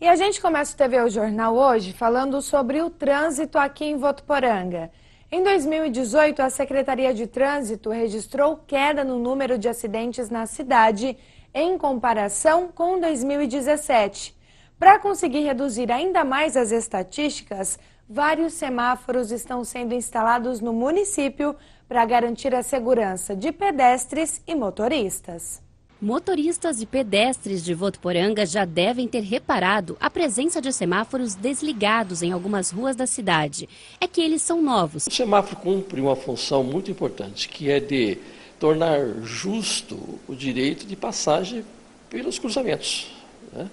E a gente começa o TV O Jornal hoje falando sobre o trânsito aqui em Votuporanga. Em 2018, a Secretaria de Trânsito registrou queda no número de acidentes na cidade em comparação com 2017. Para conseguir reduzir ainda mais as estatísticas, vários semáforos estão sendo instalados no município para garantir a segurança de pedestres e motoristas. Motoristas e pedestres de Votuporanga já devem ter reparado a presença de semáforos desligados em algumas ruas da cidade. É que eles são novos. O semáforo cumpre uma função muito importante, que é de tornar justo o direito de passagem pelos cruzamentos. Né?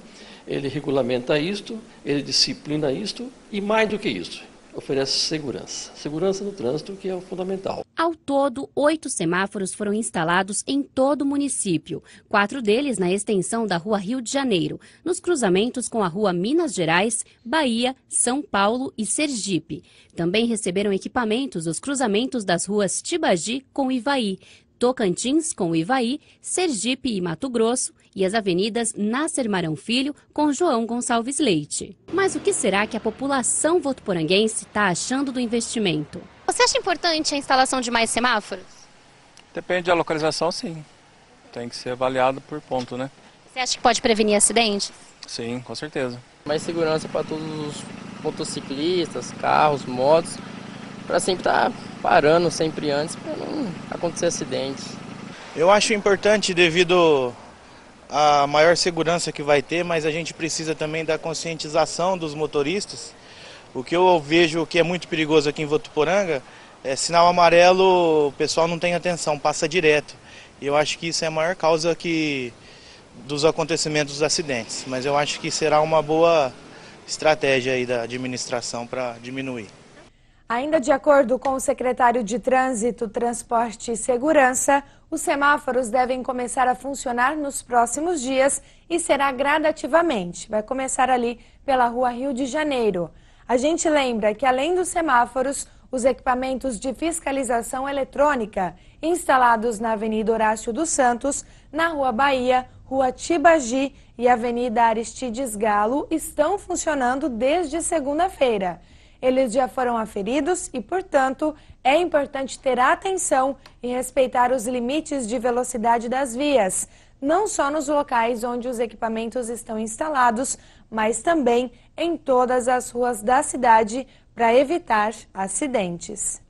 Ele regulamenta isto, ele disciplina isto e, mais do que isso, oferece segurança. Segurança no trânsito, que é o fundamental. Ao todo, oito semáforos foram instalados em todo o município, quatro deles na extensão da Rua Rio de Janeiro, nos cruzamentos com a Rua Minas Gerais, Bahia, São Paulo e Sergipe. Também receberam equipamentos os cruzamentos das ruas Tibagi com Ivaí, Tocantins com Ivaí, Sergipe e Mato Grosso e as avenidas Nasser Marão Filho com João Gonçalves Leite. Mas o que será que a população votuporanguense está achando do investimento? Você acha importante a instalação de mais semáforos? Depende da localização, sim. Tem que ser avaliado por ponto, né? Você acha que pode prevenir acidentes? Sim, com certeza. Mais segurança para todos os motociclistas, carros, motos, para sempre estar tá parando sempre antes para não acontecer acidentes. Eu acho importante devido à maior segurança que vai ter, mas a gente precisa também da conscientização dos motoristas o que eu vejo que é muito perigoso aqui em Votuporanga é sinal amarelo, o pessoal não tem atenção, passa direto. E eu acho que isso é a maior causa que, dos acontecimentos dos acidentes. Mas eu acho que será uma boa estratégia aí da administração para diminuir. Ainda de acordo com o secretário de Trânsito, Transporte e Segurança, os semáforos devem começar a funcionar nos próximos dias e será gradativamente. Vai começar ali pela Rua Rio de Janeiro. A gente lembra que, além dos semáforos, os equipamentos de fiscalização eletrônica instalados na Avenida Horácio dos Santos, na Rua Bahia, Rua Tibagi e Avenida Aristides Galo estão funcionando desde segunda-feira. Eles já foram aferidos e, portanto, é importante ter atenção e respeitar os limites de velocidade das vias não só nos locais onde os equipamentos estão instalados, mas também em todas as ruas da cidade para evitar acidentes.